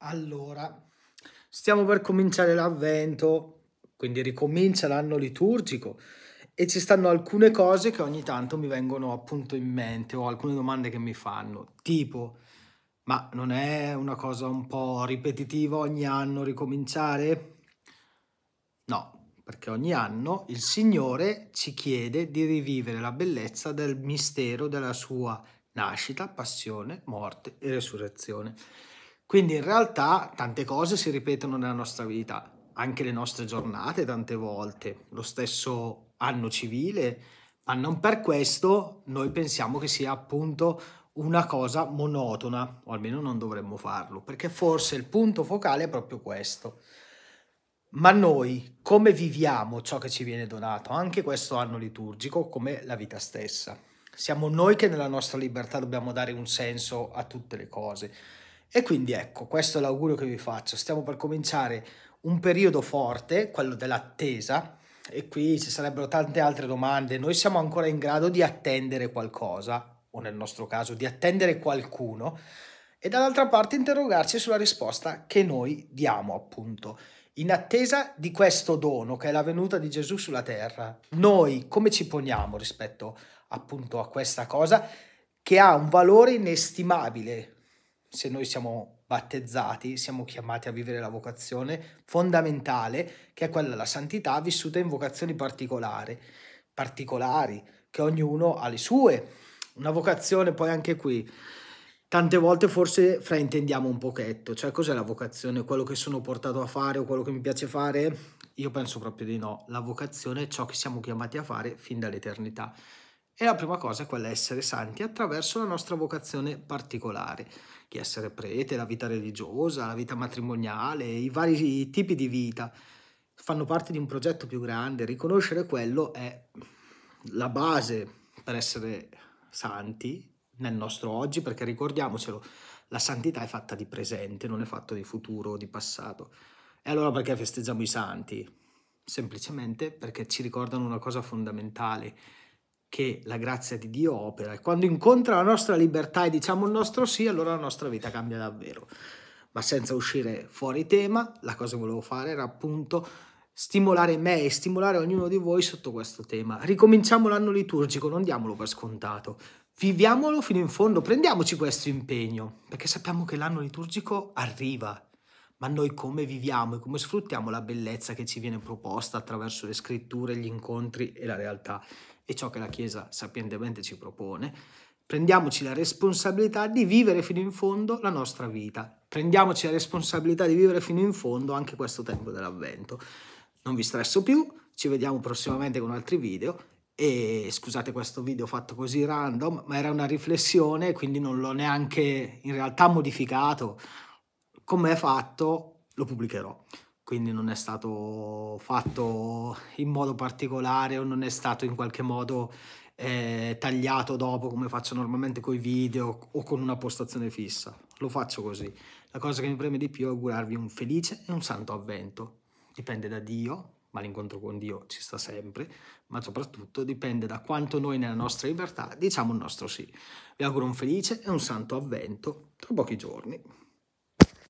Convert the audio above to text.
Allora, stiamo per cominciare l'avvento, quindi ricomincia l'anno liturgico e ci stanno alcune cose che ogni tanto mi vengono appunto in mente o alcune domande che mi fanno, tipo ma non è una cosa un po' ripetitiva ogni anno ricominciare? No, perché ogni anno il Signore ci chiede di rivivere la bellezza del mistero della sua nascita, passione, morte e resurrezione. Quindi in realtà tante cose si ripetono nella nostra vita, anche le nostre giornate tante volte, lo stesso anno civile, ma non per questo noi pensiamo che sia appunto una cosa monotona, o almeno non dovremmo farlo, perché forse il punto focale è proprio questo. Ma noi come viviamo ciò che ci viene donato, anche questo anno liturgico, come la vita stessa? Siamo noi che nella nostra libertà dobbiamo dare un senso a tutte le cose. E quindi ecco, questo è l'augurio che vi faccio. Stiamo per cominciare un periodo forte, quello dell'attesa, e qui ci sarebbero tante altre domande. Noi siamo ancora in grado di attendere qualcosa, o nel nostro caso di attendere qualcuno, e dall'altra parte interrogarci sulla risposta che noi diamo, appunto. In attesa di questo dono che è la venuta di Gesù sulla terra, noi come ci poniamo rispetto appunto a questa cosa che ha un valore inestimabile se noi siamo battezzati, siamo chiamati a vivere la vocazione fondamentale, che è quella della santità vissuta in vocazioni particolari, particolari che ognuno ha le sue. Una vocazione poi anche qui tante volte forse fraintendiamo un pochetto, cioè cos'è la vocazione, quello che sono portato a fare o quello che mi piace fare? Io penso proprio di no, la vocazione è ciò che siamo chiamati a fare fin dall'eternità. E la prima cosa è quella di essere santi attraverso la nostra vocazione particolare, che essere prete, la vita religiosa, la vita matrimoniale, i vari tipi di vita fanno parte di un progetto più grande. Riconoscere quello è la base per essere santi nel nostro oggi, perché ricordiamocelo, la santità è fatta di presente, non è fatta di futuro o di passato. E allora perché festeggiamo i santi? Semplicemente perché ci ricordano una cosa fondamentale, che la grazia di Dio opera e quando incontra la nostra libertà e diciamo il nostro sì, allora la nostra vita cambia davvero. Ma senza uscire fuori tema, la cosa che volevo fare era appunto stimolare me e stimolare ognuno di voi sotto questo tema. Ricominciamo l'anno liturgico, non diamolo per scontato. Viviamolo fino in fondo, prendiamoci questo impegno, perché sappiamo che l'anno liturgico arriva ma noi come viviamo e come sfruttiamo la bellezza che ci viene proposta attraverso le scritture, gli incontri e la realtà e ciò che la Chiesa sapientemente ci propone. Prendiamoci la responsabilità di vivere fino in fondo la nostra vita. Prendiamoci la responsabilità di vivere fino in fondo anche questo tempo dell'avvento. Non vi stresso più, ci vediamo prossimamente con altri video e scusate questo video fatto così random, ma era una riflessione, quindi non l'ho neanche in realtà modificato come è fatto lo pubblicherò quindi non è stato fatto in modo particolare o non è stato in qualche modo eh, tagliato dopo come faccio normalmente con i video o con una postazione fissa, lo faccio così. La cosa che mi preme di più è augurarvi un felice e un santo avvento, dipende da Dio, ma l'incontro con Dio ci sta sempre, ma soprattutto dipende da quanto noi nella nostra libertà diciamo il nostro sì. Vi auguro un felice e un santo avvento tra pochi giorni.